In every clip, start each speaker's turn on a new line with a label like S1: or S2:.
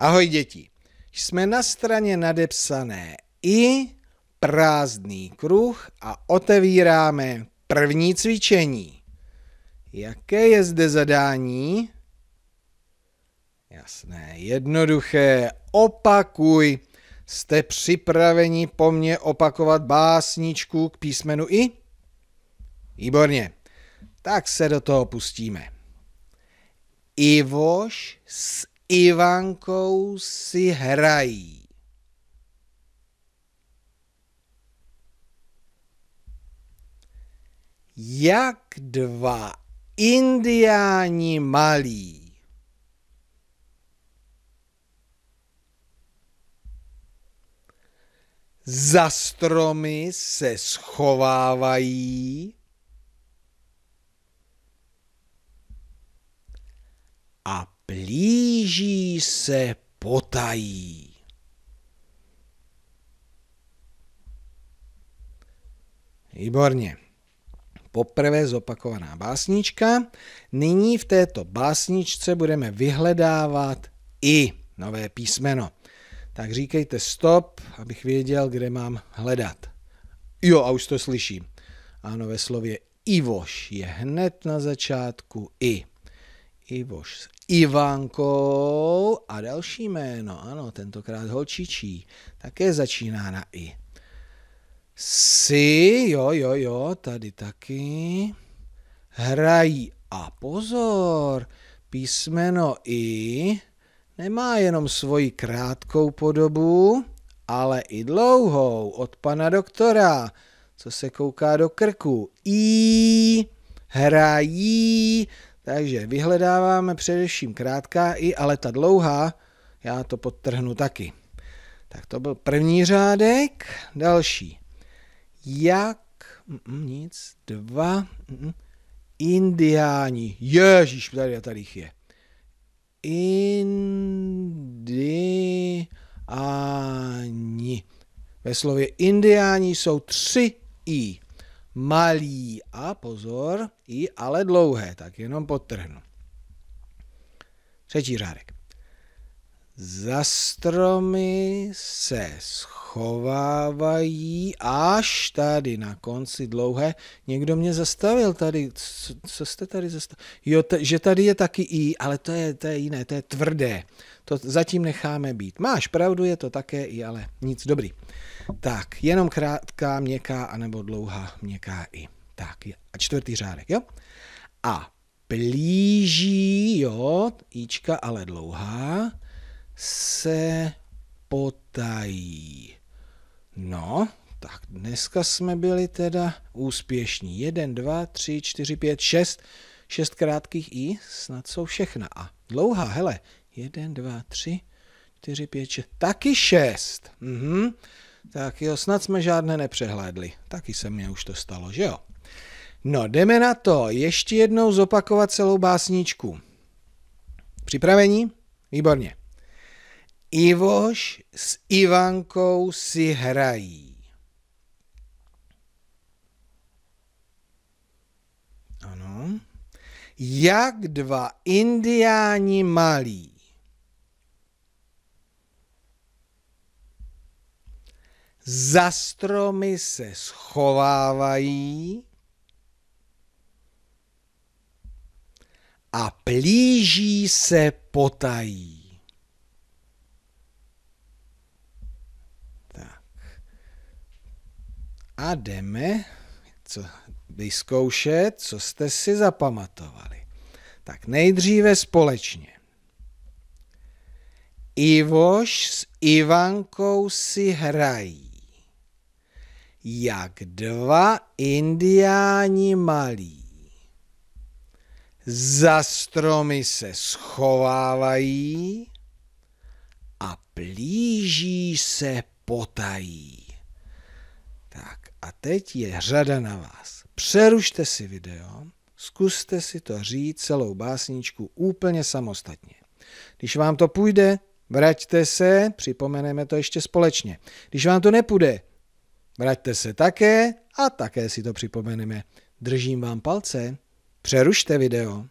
S1: Ahoj děti, jsme na straně nadepsané i prázdný kruh a otevíráme první cvičení. Jaké je zde zadání? Jasné, jednoduché, opakuj. Jste připraveni po mně opakovat básničku k písmenu I? Výborně, tak se do toho pustíme. Ivoš s Ivankou si hrají. Jak dva indiáni malí. Za stromy se schovávají. A blíží se potají. Výborně. Poprvé zopakovaná básnička. Nyní v této básničce budeme vyhledávat i nové písmeno. Tak říkejte stop, abych věděl, kde mám hledat. Jo, a už to slyším. Ano, ve slově Ivoš je hned na začátku i. Ivoš s Ivankou a další jméno, ano, tentokrát holčičí, také začíná na I. Si, jo, jo, jo, tady taky. Hrají a pozor, písmeno I nemá jenom svoji krátkou podobu, ale i dlouhou od pana doktora, co se kouká do krku. I hrají takže vyhledáváme především krátká i, ale ta dlouhá, já to podtrhnu taky. Tak to byl první řádek, další. Jak, mm, mm, nic, dva, mm, mm, indiáni, ježíš, tady, tady je. Indiáni. Ve slově indiáni jsou tři i malý a pozor, i ale dlouhé, tak jenom podtrhnu. Třetí řádek. Za stromy se schovávají až tady na konci dlouhé. Někdo mě zastavil tady. Co, co jste tady zastavil? Jo, t- že tady je taky i, ale to je, to je jiné, to je tvrdé. To zatím necháme být. Máš pravdu, je to také i, ale nic dobrý. Tak, jenom krátká, měkká, anebo dlouhá, měkká i. Tak, a čtvrtý řádek, jo? A blíží jo, ička, ale dlouhá se potají. No, tak dneska jsme byli teda úspěšní. 1, 2, 3, 4, 5, 6. 6 krátkých i, snad jsou všechna. A dlouhá, hele, 1, 2, 3, 4, 5, 6, taky 6. Mhm. Tak jo, snad jsme žádné nepřehlédli. Taky se mně už to stalo, že jo? No, jdeme na to. Ještě jednou zopakovat celou básničku. Připravení? Výborně. Ivoš s Ivankou si hrají. Ano. Jak dva indiáni malí. Za stromy se schovávají a plíží se potají. a jdeme co, vyzkoušet, co jste si zapamatovali. Tak nejdříve společně. Ivoš s Ivankou si hrají, jak dva indiáni malí. Za stromy se schovávají a plíží se potají teď je řada na vás. Přerušte si video, zkuste si to říct celou básničku úplně samostatně. Když vám to půjde, vraťte se, připomeneme to ještě společně. Když vám to nepůjde, vraťte se také a také si to připomeneme. Držím vám palce. Přerušte video.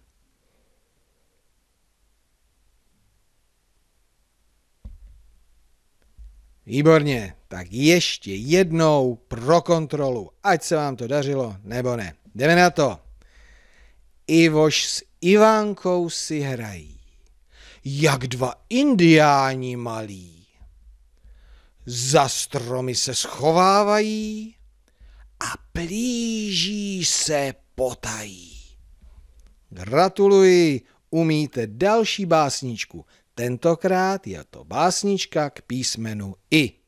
S1: Výborně, tak ještě jednou pro kontrolu, ať se vám to dařilo nebo ne. Jdeme na to. Ivoš s Ivánkou si hrají. Jak dva indiáni malí. Za stromy se schovávají a plíží se potají. Gratuluji, umíte další básničku. Tentokrát je to básnička k písmenu I.